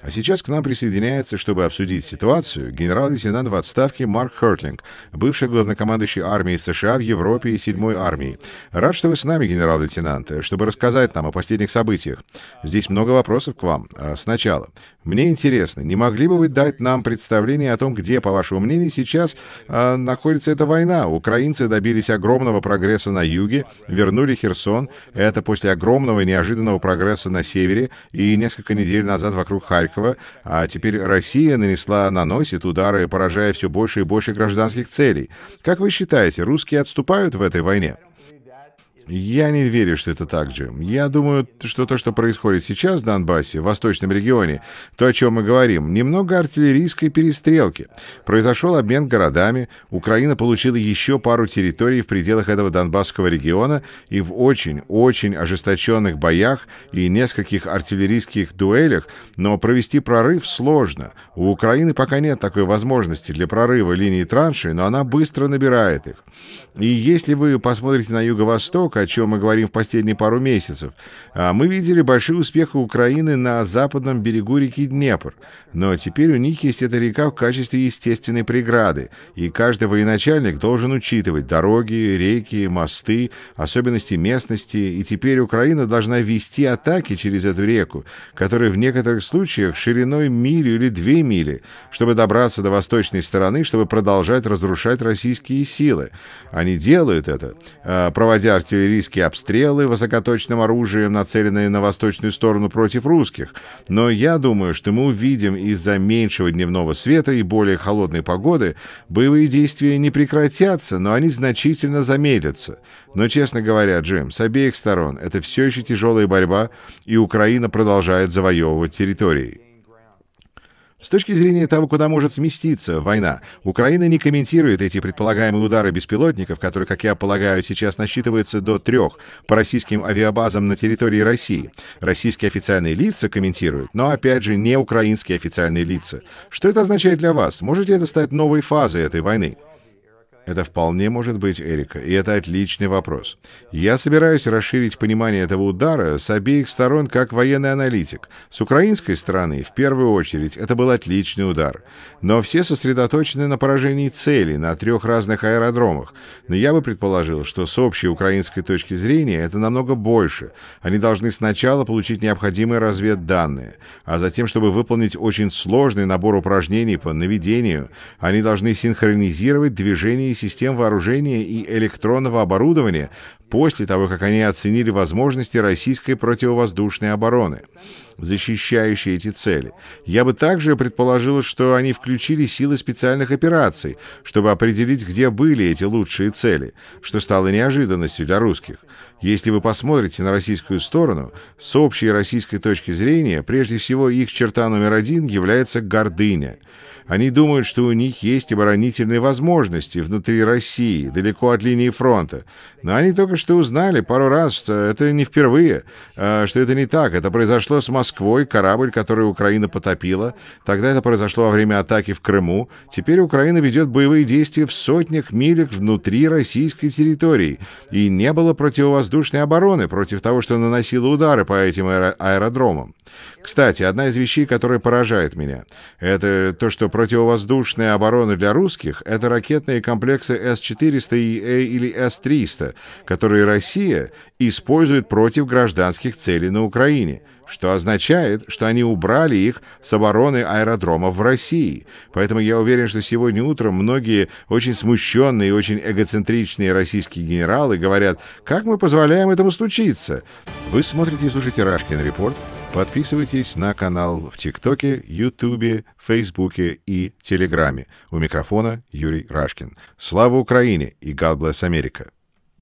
А сейчас к нам присоединяется, чтобы обсудить ситуацию, генерал-лейтенант в отставке Марк Хертлинг, бывший главнокомандующий армии США в Европе и 7-й армии. Рад, что вы с нами, генерал-лейтенант, чтобы рассказать нам о последних событиях. Здесь много вопросов к вам. А сначала. Мне интересно, не могли бы вы дать нам представление о том, где, по вашему мнению, сейчас э, находится эта война? Украинцы добились огромного прогресса на юге, вернули Херсон. Это после огромного неожиданного прогресса на севере и несколько недель назад вокруг Харькова Харькова, а теперь Россия нанесла, наносит удары, поражая все больше и больше гражданских целей. Как вы считаете, русские отступают в этой войне? Я не верю, что это так, Джим. Я думаю, что то, что происходит сейчас в Донбассе, в восточном регионе, то, о чем мы говорим, немного артиллерийской перестрелки. Произошел обмен городами, Украина получила еще пару территорий в пределах этого Донбасского региона и в очень-очень ожесточенных боях и нескольких артиллерийских дуэлях, но провести прорыв сложно. У Украины пока нет такой возможности для прорыва линии траншей, но она быстро набирает их. И если вы посмотрите на юго-восток, о чем мы говорим в последние пару месяцев. А, мы видели большие успехи Украины на западном берегу реки Днепр, но теперь у них есть эта река в качестве естественной преграды, и каждый военачальник должен учитывать дороги, реки, мосты, особенности местности, и теперь Украина должна вести атаки через эту реку, которая в некоторых случаях шириной милю или две мили, чтобы добраться до восточной стороны, чтобы продолжать разрушать российские силы. Они делают это, а, проводя артиллерию артиллерийские обстрелы высокоточным оружием, нацеленные на восточную сторону против русских, но я думаю, что мы увидим из-за меньшего дневного света и более холодной погоды боевые действия не прекратятся, но они значительно замедлятся. Но, честно говоря, Джим, с обеих сторон это все еще тяжелая борьба, и Украина продолжает завоевывать территории. С точки зрения того, куда может сместиться война, Украина не комментирует эти предполагаемые удары беспилотников, которые, как я полагаю, сейчас насчитываются до трех по российским авиабазам на территории России. Российские официальные лица комментируют, но, опять же, не украинские официальные лица. Что это означает для вас? Можете это стать новой фазой этой войны? Это вполне может быть Эрика, и это отличный вопрос. Я собираюсь расширить понимание этого удара с обеих сторон как военный аналитик. С украинской стороны, в первую очередь, это был отличный удар. Но все сосредоточены на поражении цели на трех разных аэродромах. Но я бы предположил, что с общей украинской точки зрения это намного больше. Они должны сначала получить необходимые разведданные, а затем, чтобы выполнить очень сложный набор упражнений по наведению, они должны синхронизировать движение систем вооружения и электронного оборудования после того, как они оценили возможности российской противовоздушной обороны защищающие эти цели. Я бы также предположил, что они включили силы специальных операций, чтобы определить, где были эти лучшие цели, что стало неожиданностью для русских. Если вы посмотрите на российскую сторону, с общей российской точки зрения, прежде всего их черта номер один является гордыня. Они думают, что у них есть оборонительные возможности внутри России, далеко от линии фронта. Но они только что узнали пару раз, это не впервые, а, что это не так, это произошло с Москвой. Москвой корабль, который Украина потопила. Тогда это произошло во время атаки в Крыму. Теперь Украина ведет боевые действия в сотнях милях внутри российской территории. И не было противовоздушной обороны против того, что наносило удары по этим аэродромам. Кстати, одна из вещей, которая поражает меня, это то, что противовоздушная оборона для русских — это ракетные комплексы С-400 э или С-300, которые Россия использует против гражданских целей на Украине, что означает, что они убрали их с обороны аэродромов в России. Поэтому я уверен, что сегодня утром многие очень смущенные и очень эгоцентричные российские генералы говорят, как мы позволяем этому случиться? Вы смотрите и слушаете Рашкин Репорт. Подписывайтесь на канал в ТикТоке, Ютубе, Фейсбуке и Телеграме. У микрофона Юрий Рашкин. Слава Украине и God bless Америка!